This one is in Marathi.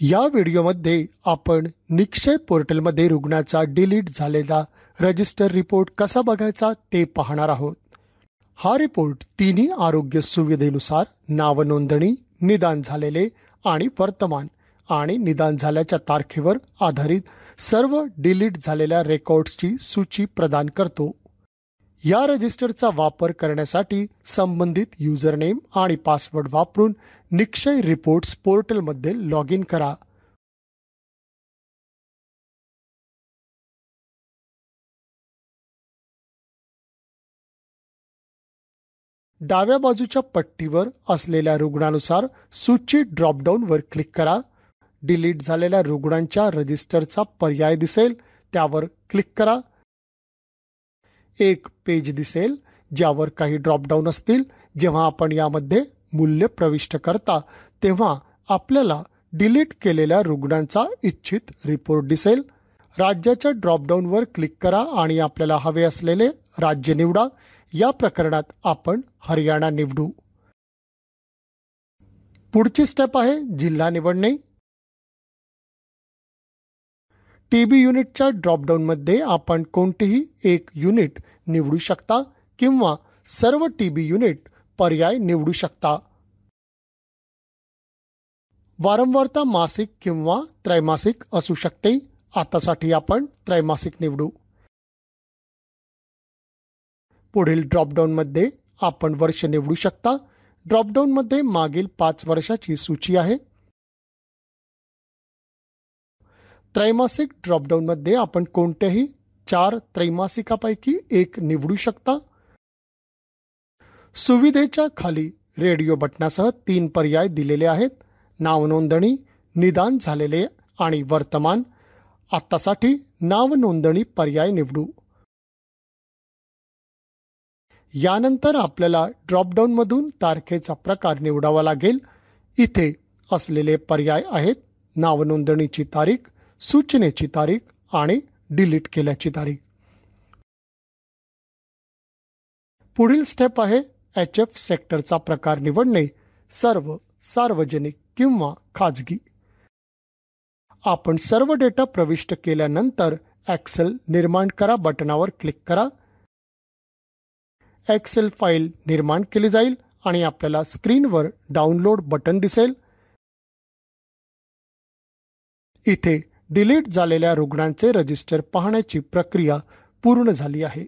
या व्हिडिओमध्ये आपण निक्षय पोर्टलमध्ये रुग्णाचा डिलीट झालेला रजिस्टर रिपोर्ट कसा बघायचा ते पाहणार आहोत हा रिपोर्ट तिन्ही आरोग्य सुविधेनुसार नावनोंदणी निदान झालेले आणि वर्तमान आणि निदान झाल्याच्या तारखेवर आधारित सर्व डिलीट झालेल्या रेकॉर्ड्सची सूची प्रदान करतो या रजिस्टरचा वापर करण्यासाठी संबंधित युजरनेम आणि पासवर्ड वापरून निक्षय रिपोर्ट्स पोर्टलमध्ये लॉग इन करा डाव्या बाजूच्या पट्टीवर असलेल्या रुग्णानुसार सूची वर क्लिक करा डिलीट झालेल्या रुग्णांच्या रजिस्टरचा पर्याय दिसेल त्यावर क्लिक करा एक पेज दिसेल ज्यावर काही ड्रॉपडाऊन असतील जेव्हा आपण यामध्ये मूल्य प्रविष्ट करता तेव्हा आपल्याला डिलीट केलेल्या रुग्णांचा इच्छित रिपोर्ट दिसेल राज्याच्या ड्रॉपडाऊनवर क्लिक करा आणि आपल्याला हवे असलेले राज्य निवडा या प्रकरणात आपण हरियाणा निवडू पुढची स्टेप आहे जिल्हा निवडणे टीबी बी युनिटच्या ड्रॉपडाऊनमध्ये आपण कोणतेही एक युनिट निवडू शकता किंवा सर्व टी बी युनिट पर्याय निवडू शकता वारंवारता मासिक किंवा त्रैमासिक असू शकते आतासाठी आपण त्रैमासिक निवडू पुढील ड्रॉपडाऊनमध्ये आपण वर्ष निवडू शकता ड्रॉपडाऊनमध्ये मागील पाच वर्षाची सूची आहे त्रैमासिक ड्रॉपडाऊनमध्ये आपण कोणत्याही चार त्रैमासिकापैकी एक निवडू शकता सुविधेच्या खाली रेडिओ बटणासह तीन पर्याय दिलेले आहेत नावनोंदणी निदान झालेले आणि वर्तमान आत्तासाठी नावनोंदणी पर्याय निवडू यानंतर आपल्याला ड्रॉपडाऊनमधून तारखेचा प्रकार निवडावा लागेल इथे असलेले पर्याय आहेत नावनोंदणीची तारीख सूचनेची तारीख आणि डिलीट केल्याची तारीख पुढील स्टेप आहे एच एफ सेक्टरचा प्रकार निवडणे सर्व सार्वजनिक किंवा खाजगी आपण सर्व डेटा प्रविष्ट केल्यानंतर एक्सेल निर्माण करा बटनावर क्लिक करा एक्सेल फाईल निर्माण केली जाईल आणि आपल्याला स्क्रीनवर डाउनलोड बटन दिसेल इथे डिलीट झालेल्या रुग्णांचे रजिस्टर पाहण्याची प्रक्रिया पूर्ण झाली आहे